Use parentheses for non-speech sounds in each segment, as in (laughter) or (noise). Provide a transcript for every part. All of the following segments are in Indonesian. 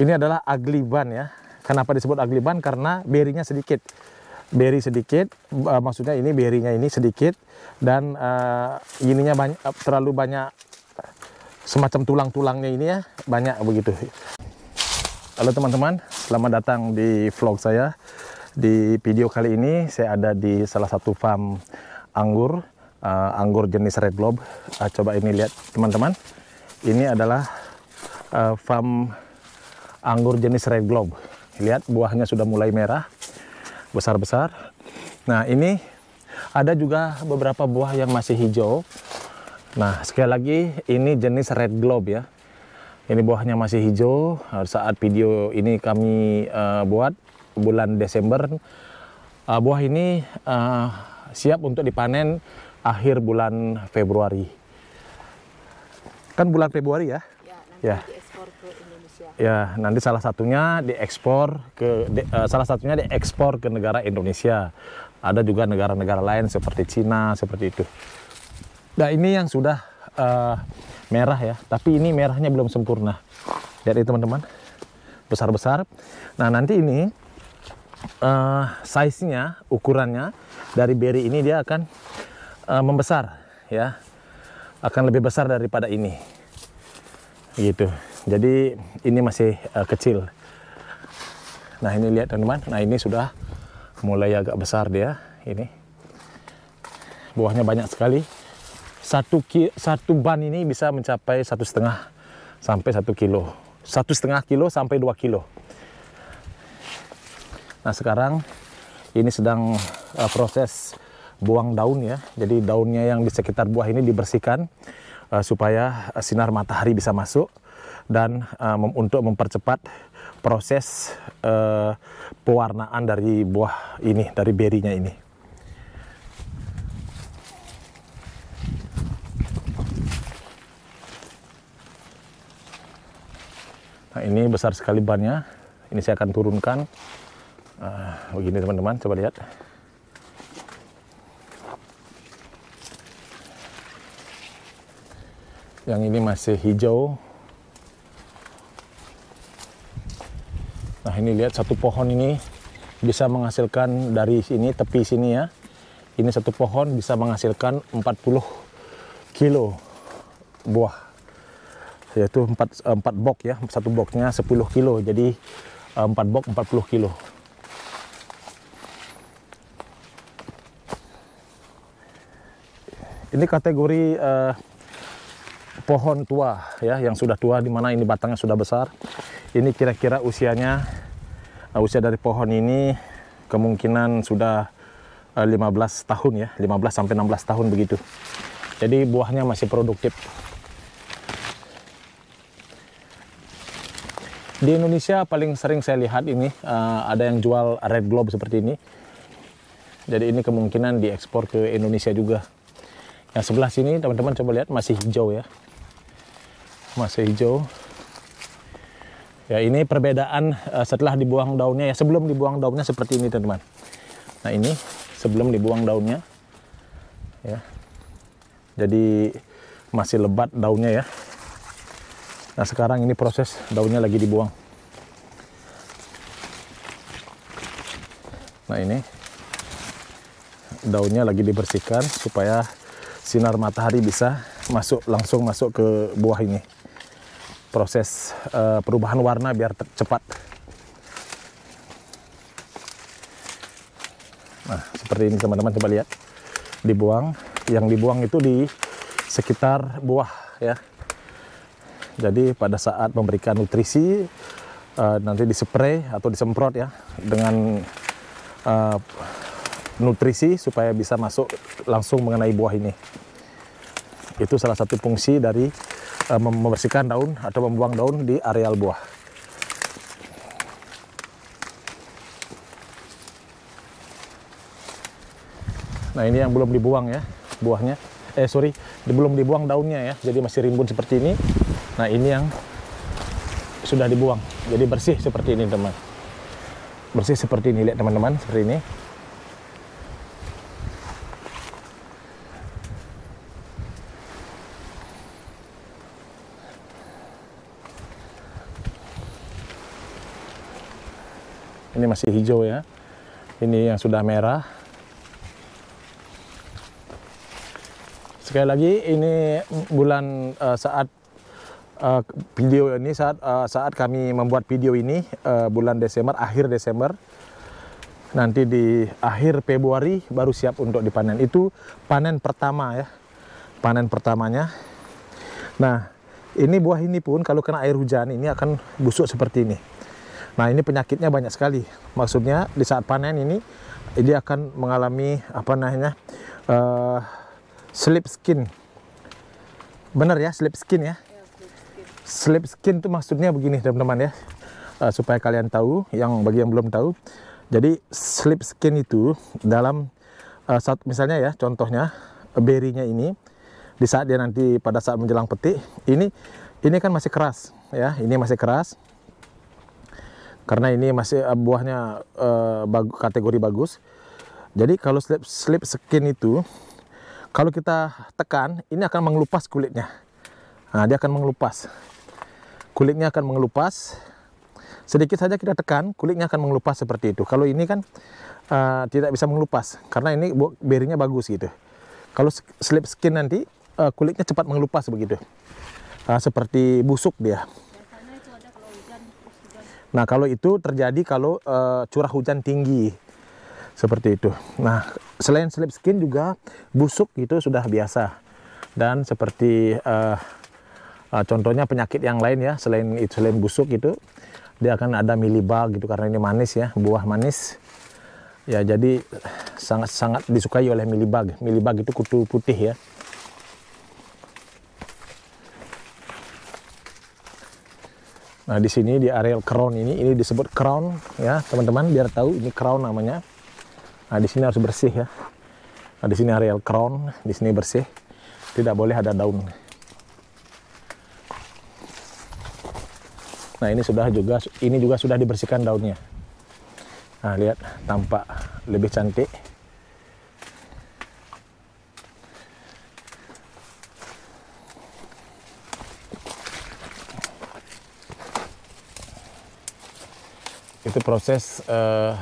Ini adalah agliban ya. Kenapa disebut agliban? Karena berinya sedikit. Beri sedikit, uh, maksudnya ini berinya ini sedikit dan uh, ininya banyak, eh, terlalu banyak semacam tulang-tulangnya ini ya banyak begitu. Halo teman-teman, selamat datang di vlog saya. Di video kali ini saya ada di salah satu farm anggur, uh, anggur jenis red globe. Uh, coba ini lihat teman-teman. Ini adalah uh, farm anggur jenis red globe. Lihat buahnya sudah mulai merah, besar-besar. Nah ini ada juga beberapa buah yang masih hijau. Nah sekali lagi ini jenis red globe ya. Ini buahnya masih hijau. Saat video ini kami uh, buat bulan Desember, uh, buah ini uh, siap untuk dipanen akhir bulan Februari. Kan bulan Februari ya? Ya. ya. Ya, nanti salah satunya diekspor ke di, uh, salah satunya diekspor ke negara Indonesia. Ada juga negara-negara lain seperti Cina, seperti itu. Nah, ini yang sudah uh, merah ya, tapi ini merahnya belum sempurna. Jadi teman-teman, besar-besar. Nah, nanti ini uh, size-nya, ukurannya dari beri ini dia akan uh, membesar ya. Akan lebih besar daripada ini. Gitu. Jadi ini masih uh, kecil. Nah ini lihat teman-teman, nah ini sudah mulai agak besar dia ini. Buahnya banyak sekali. Satu, ki satu ban ini bisa mencapai satu setengah sampai satu kilo. Satu setengah kilo sampai dua kilo. Nah sekarang ini sedang uh, proses buang daun ya. Jadi daunnya yang di sekitar buah ini dibersihkan uh, supaya sinar matahari bisa masuk dan uh, untuk mempercepat proses uh, pewarnaan dari buah ini, dari berinya ini. Nah ini besar sekali bannya, ini saya akan turunkan. Uh, begini teman-teman, coba lihat. Yang ini masih hijau, ini lihat satu pohon ini bisa menghasilkan dari sini tepi sini ya. Ini satu pohon bisa menghasilkan 40 kilo buah. Yaitu 4 4 eh, box ya, satu boxnya 10 kilo. Jadi 4 eh, box 40 kilo. Ini kategori eh, pohon tua ya yang sudah tua di mana ini batangnya sudah besar. Ini kira-kira usianya uh, usia dari pohon ini kemungkinan sudah uh, 15 tahun ya 15 sampai 16 tahun begitu jadi buahnya masih produktif di Indonesia paling sering saya lihat ini uh, ada yang jual red globe seperti ini jadi ini kemungkinan diekspor ke Indonesia juga yang sebelah sini teman-teman coba lihat masih hijau ya masih hijau Ya ini perbedaan uh, setelah dibuang daunnya ya sebelum dibuang daunnya seperti ini teman-teman. Nah ini sebelum dibuang daunnya ya. Jadi masih lebat daunnya ya. Nah sekarang ini proses daunnya lagi dibuang. Nah ini daunnya lagi dibersihkan supaya sinar matahari bisa masuk langsung masuk ke buah ini proses uh, perubahan warna biar cepat. Nah, seperti ini teman-teman coba lihat. Dibuang, yang dibuang itu di sekitar buah ya. Jadi pada saat memberikan nutrisi uh, nanti dispray atau disemprot ya dengan uh, nutrisi supaya bisa masuk langsung mengenai buah ini. Itu salah satu fungsi dari Eh, membersihkan daun atau membuang daun di areal buah. Nah ini yang belum dibuang ya buahnya. Eh sorry, belum dibuang daunnya ya. Jadi masih rimbun seperti ini. Nah ini yang sudah dibuang. Jadi bersih seperti ini teman. Bersih seperti ini lihat teman-teman seperti ini. Ini masih hijau ya. Ini yang sudah merah. Sekali lagi ini bulan uh, saat uh, video ini saat uh, saat kami membuat video ini uh, bulan Desember akhir Desember nanti di akhir Februari baru siap untuk dipanen. Itu panen pertama ya. Panen pertamanya. Nah, ini buah ini pun kalau kena air hujan ini akan busuk seperti ini. Nah ini penyakitnya banyak sekali. Maksudnya di saat panen ini ini akan mengalami apa namanya uh, slip skin. bener ya slip skin ya? ya slip skin itu maksudnya begini teman-teman ya. Uh, supaya kalian tahu yang bagi yang belum tahu. Jadi slip skin itu dalam uh, saat misalnya ya contohnya berinya ini di saat dia nanti pada saat menjelang petik ini ini kan masih keras ya ini masih keras karena ini masih eh, buahnya uh, eh, bagu, kategori bagus. Jadi kalau slip, slip skin itu kalau kita tekan ini akan mengelupas kulitnya. Nah, dia akan mengelupas. Kulitnya akan mengelupas. Sedikit saja kita tekan, kulitnya akan mengelupas seperti itu. Kalau ini kan uh, tidak bisa mengelupas karena ini bearingnya bagus gitu. Kalau slip skin nanti uh, kulitnya cepat mengelupas begitu. Uh, seperti busuk dia. Nah, kalau itu terjadi kalau uh, curah hujan tinggi. Seperti itu. Nah, selain slip skin juga busuk itu sudah biasa. Dan seperti uh, uh, contohnya penyakit yang lain ya, selain itu selain busuk itu dia akan ada milibal gitu karena ini manis ya, buah manis. Ya, jadi sangat-sangat disukai oleh milibag. Milibag itu kutu putih ya. Nah, di sini di areal crown ini ini disebut crown ya, teman-teman biar tahu ini crown namanya. Nah, di sini harus bersih ya. Nah, di sini areal crown, di sini bersih. Tidak boleh ada daun. Nah, ini sudah juga ini juga sudah dibersihkan daunnya. Nah, lihat tampak lebih cantik. itu proses uh,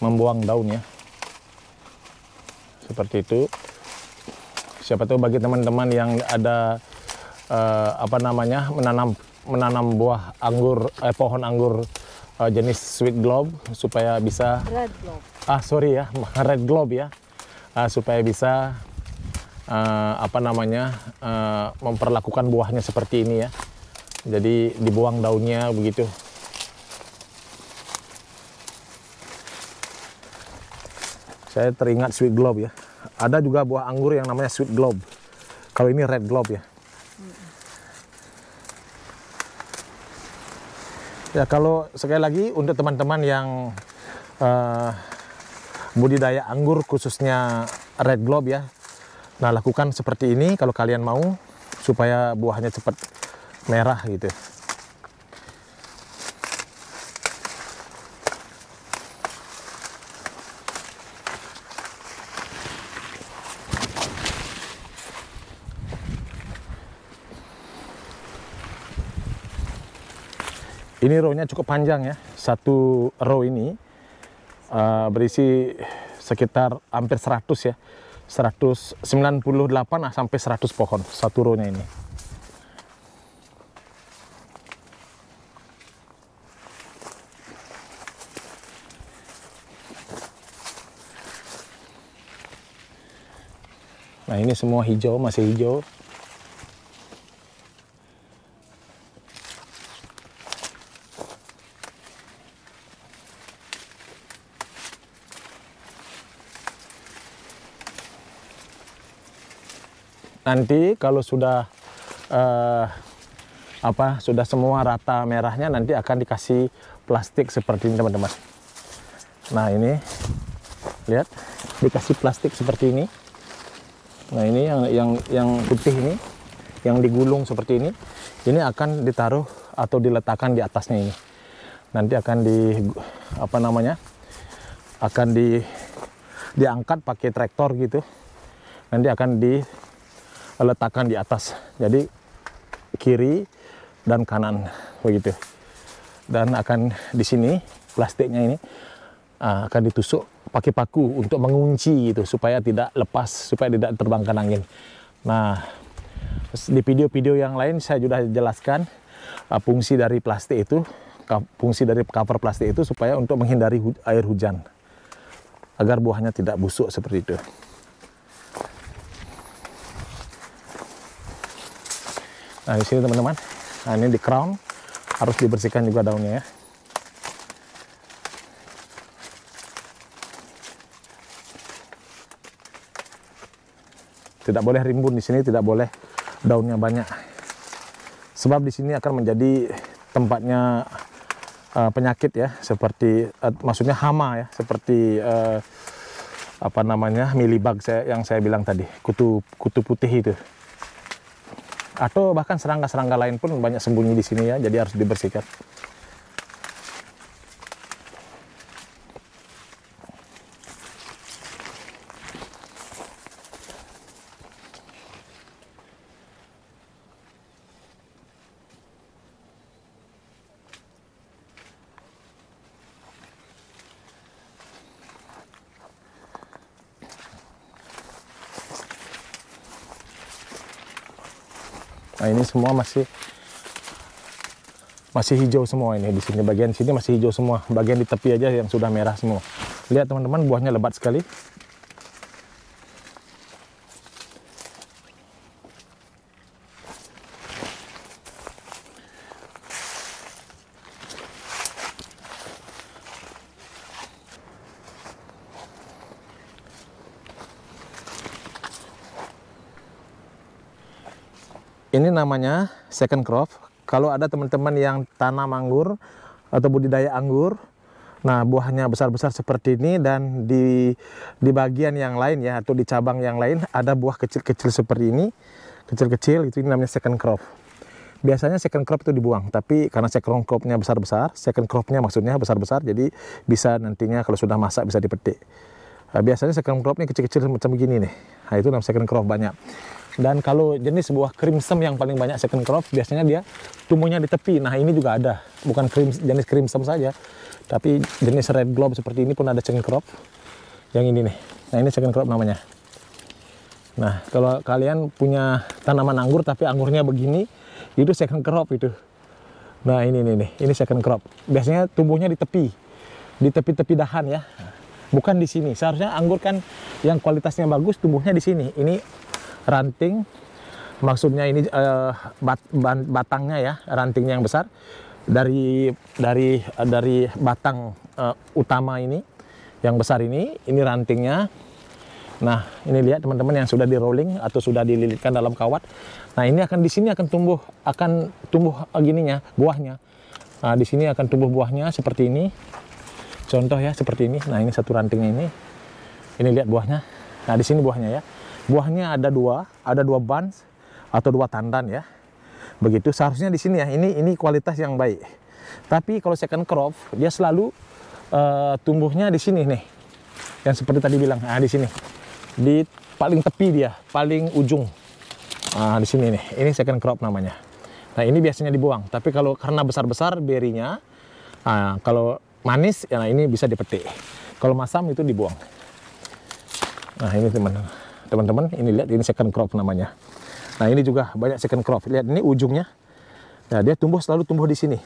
membuang daunnya seperti itu siapa tahu bagi teman-teman yang ada uh, apa namanya menanam menanam buah anggur eh, pohon anggur uh, jenis sweet globe supaya bisa red globe ah sorry ya (laughs) red globe ya uh, supaya bisa uh, apa namanya uh, memperlakukan buahnya seperti ini ya jadi dibuang daunnya begitu saya teringat sweet globe ya. Ada juga buah anggur yang namanya sweet globe. Kalau ini red globe ya. Ya kalau sekali lagi untuk teman-teman yang uh, budidaya anggur khususnya red globe ya. Nah lakukan seperti ini kalau kalian mau supaya buahnya cepat merah gitu. Ini rownya cukup panjang ya. Satu row ini uh, berisi sekitar hampir 100 ya. 198 lah sampai 100 pohon satu rownya ini. Nah ini semua hijau, masih hijau. nanti kalau sudah uh, apa sudah semua rata merahnya nanti akan dikasih plastik seperti ini teman-teman nah ini lihat dikasih plastik seperti ini nah ini yang yang yang putih ini yang digulung seperti ini ini akan ditaruh atau diletakkan di atasnya ini nanti akan di apa namanya akan di diangkat pakai traktor gitu nanti akan di letakkan di atas. Jadi kiri dan kanan begitu. Dan akan di sini plastiknya ini ah, akan ditusuk pakai paku untuk mengunci gitu supaya tidak lepas, supaya tidak terbangkan angin. Nah, di video-video yang lain saya sudah jelaskan ah, fungsi dari plastik itu, fungsi dari cover plastik itu supaya untuk menghindari air hujan agar buahnya tidak busuk seperti itu. Nah di sini teman-teman, nah ini di crown harus dibersihkan juga daunnya ya. Tidak boleh rimbun di sini, tidak boleh daunnya banyak. Sebab di sini akan menjadi tempatnya uh, penyakit ya, seperti uh, maksudnya hama ya, seperti uh, apa namanya milibag saya yang saya bilang tadi, kutu kutu putih itu atau bahkan serangga-serangga lain pun banyak sembunyi di sini ya jadi harus dibersihkan Nah ini semua masih masih hijau semua ini di sini bagian sini masih hijau semua bagian di tepi aja yang sudah merah semua lihat teman-teman buahnya lebat sekali Ini namanya second crop. Kalau ada teman-teman yang tanam anggur atau budidaya anggur, nah buahnya besar-besar seperti ini dan di di bagian yang lain ya atau di cabang yang lain ada buah kecil-kecil seperti ini, kecil-kecil itu ini namanya second crop. Biasanya second crop itu dibuang, tapi karena second cropnya besar-besar, second cropnya maksudnya besar-besar, jadi bisa nantinya kalau sudah masak bisa dipetik. Nah, biasanya second crop ini kecil-kecil macam begini nih. Nah, itu namanya second crop banyak. Dan kalau jenis buah crimson yang paling banyak second crop, biasanya dia tumbuhnya di tepi. Nah ini juga ada, bukan krim, jenis crimson saja, tapi jenis red globe seperti ini pun ada second crop. Yang ini nih, nah ini second crop namanya. Nah kalau kalian punya tanaman anggur tapi anggurnya begini, itu second crop itu. Nah ini nih, nih. ini second crop. Biasanya tumbuhnya di tepi, di tepi-tepi dahan ya bukan di sini. Seharusnya anggur kan yang kualitasnya bagus tumbuhnya di sini. Ini ranting maksudnya ini uh, bat, bat, batangnya ya rantingnya yang besar dari dari uh, dari batang uh, utama ini yang besar ini ini rantingnya nah ini lihat teman-teman yang sudah di rolling atau sudah dililitkan dalam kawat nah ini akan di sini akan tumbuh akan tumbuh gininya buahnya nah, di sini akan tumbuh buahnya seperti ini contoh ya seperti ini nah ini satu rantingnya ini ini lihat buahnya nah di sini buahnya ya buahnya ada dua ada dua ban atau dua tandan ya begitu seharusnya di sini ya ini ini kualitas yang baik tapi kalau second crop dia selalu uh, tumbuhnya di sini nih yang seperti tadi bilang nah di sini di paling tepi dia paling ujung nah, di sini nih ini second crop namanya nah ini biasanya dibuang tapi kalau karena besar besar berinya nah, kalau manis ya nah ini bisa dipetik kalau masam itu dibuang nah ini teman-teman teman-teman ini lihat ini second crop namanya nah ini juga banyak second crop lihat ini ujungnya nah dia tumbuh selalu tumbuh di sini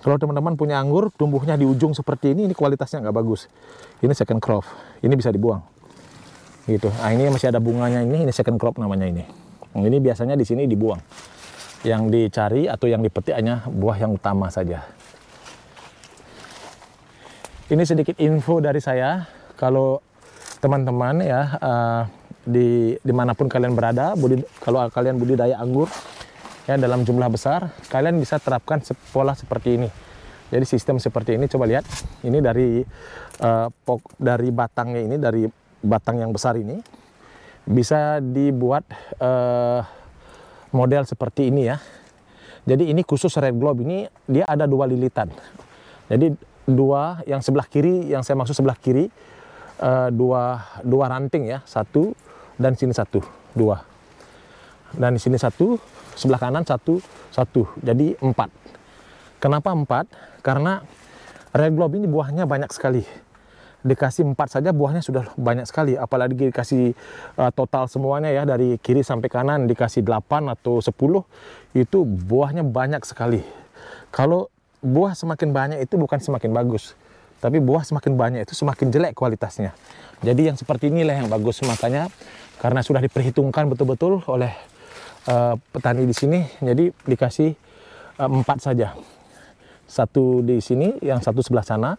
kalau teman-teman punya anggur tumbuhnya di ujung seperti ini ini kualitasnya nggak bagus ini second crop ini bisa dibuang gitu nah ini masih ada bunganya ini ini second crop namanya ini nah, ini biasanya di sini dibuang yang dicari atau yang dipetik hanya buah yang utama saja ini sedikit info dari saya kalau teman-teman ya uh, di dimanapun kalian berada budi, kalau kalian budidaya anggur ya dalam jumlah besar kalian bisa terapkan pola seperti ini jadi sistem seperti ini coba lihat ini dari uh, pok, dari batangnya ini dari batang yang besar ini bisa dibuat uh, model seperti ini ya jadi ini khusus red globe ini dia ada dua lilitan jadi dua yang sebelah kiri yang saya maksud sebelah kiri uh, dua dua ranting ya satu dan sini satu dua dan di sini satu sebelah kanan satu satu jadi empat kenapa empat karena red globe ini buahnya banyak sekali dikasih empat saja buahnya sudah banyak sekali apalagi dikasih uh, total semuanya ya dari kiri sampai kanan dikasih delapan atau sepuluh, itu buahnya banyak sekali kalau buah semakin banyak itu bukan semakin bagus tapi buah semakin banyak itu semakin jelek kualitasnya. Jadi yang seperti inilah yang bagus. Makanya karena sudah diperhitungkan betul-betul oleh uh, petani di sini, jadi dikasih eh, empat saja. Satu di sini, yang satu sebelah sana.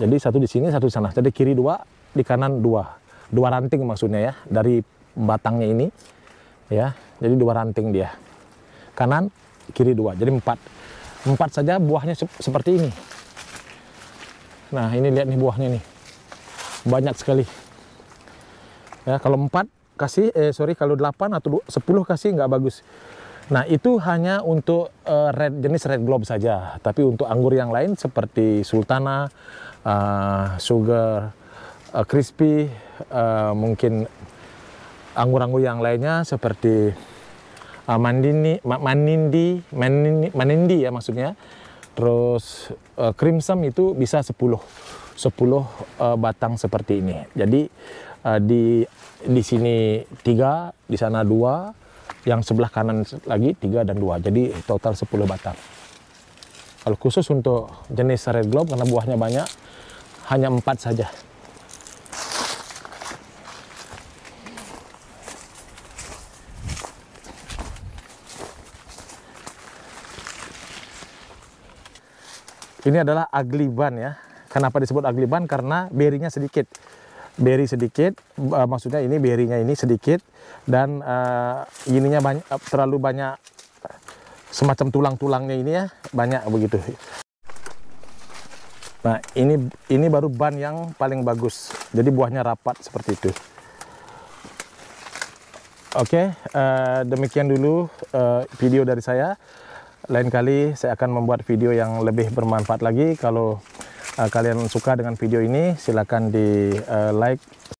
Jadi satu di sini, satu di sana. Jadi kiri dua, di kanan dua. Dua ranting maksudnya ya, dari batangnya ini. ya. Jadi dua ranting dia. Kanan, kiri dua. Jadi empat. Empat saja buahnya seperti ini. Nah, ini lihat nih buahnya nih. Banyak sekali. Ya, kalau 4 kasih eh sorry kalau 8 atau 10 kasih nggak bagus. Nah, itu hanya untuk uh, red jenis red globe saja. Tapi untuk anggur yang lain seperti sultana, uh, sugar, uh, crispy, uh, mungkin anggur-anggur yang lainnya seperti uh, mandini, ma manindi, manindi, manindi ya maksudnya Terus uh, crimson itu bisa 10 10 uh, batang seperti ini. Jadi uh, di di sini tiga, di sana dua, yang sebelah kanan lagi tiga dan dua. Jadi total 10 batang. Kalau khusus untuk jenis red globe karena buahnya banyak, hanya empat saja. Ini adalah agliban ya. Kenapa disebut agliban? Karena berinya sedikit. Beri sedikit, uh, maksudnya ini berinya ini sedikit dan uh, ininya banyak, eh, terlalu banyak semacam tulang-tulangnya ini ya banyak begitu. Nah ini ini baru ban yang paling bagus. Jadi buahnya rapat seperti itu. Oke, okay, uh, demikian dulu uh, video dari saya lain kali saya akan membuat video yang lebih bermanfaat lagi. Kalau uh, kalian suka dengan video ini, silahkan di uh, like,